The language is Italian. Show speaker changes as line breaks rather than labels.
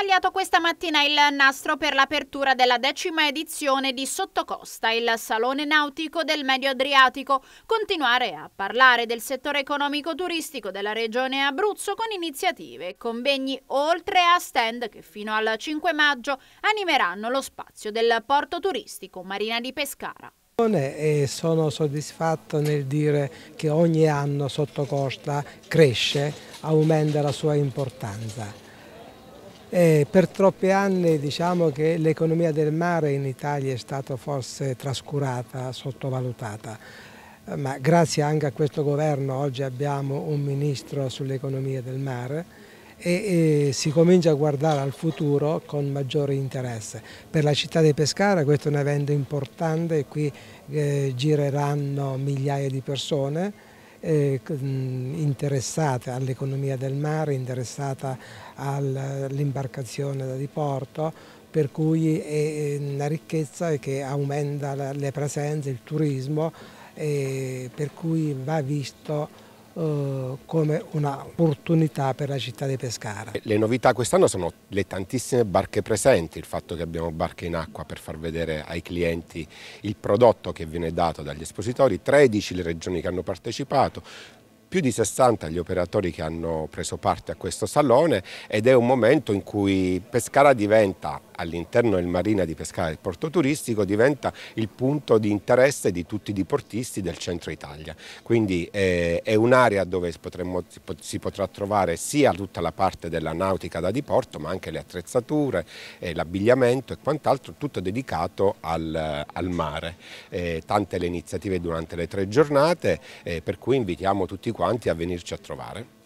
tagliato questa mattina il nastro per l'apertura della decima edizione di Sottocosta, il salone nautico del Medio Adriatico. Continuare a parlare del settore economico turistico della regione Abruzzo con iniziative e convegni oltre a stand che fino al 5 maggio animeranno lo spazio del porto turistico Marina di Pescara
e sono soddisfatto nel dire che ogni anno Sottocosta cresce, aumenta la sua importanza. E per troppi anni diciamo che l'economia del mare in Italia è stata forse trascurata, sottovalutata, ma grazie anche a questo governo oggi abbiamo un ministro sull'economia del mare e, e, si comincia a guardare al futuro con maggiore interesse. Per la città di Pescara questo è un evento importante, qui eh, gireranno migliaia di persone eh, interessata all'economia del mare, interessata all'imbarcazione da diporto, per cui eh, eh, è una ricchezza che aumenta le presenze, il turismo, eh, per cui va visto eh, come un'opportunità per la città di Pescara.
Le novità quest'anno sono le tantissime barche presenti, il fatto che abbiamo barche in acqua per far vedere ai clienti il prodotto che viene dato dagli espositori, 13 le regioni che hanno partecipato, più di 60 gli operatori che hanno preso parte a questo salone ed è un momento in cui Pescara diventa all'interno del Marina di Pescara, il porto turistico, diventa il punto di interesse di tutti i diportisti del centro Italia. Quindi eh, è un'area dove potremmo, si potrà trovare sia tutta la parte della nautica da diporto, ma anche le attrezzature, eh, l'abbigliamento e quant'altro, tutto dedicato al, al mare. Eh, tante le iniziative durante le tre giornate, eh, per cui invitiamo tutti quanti a venirci a trovare.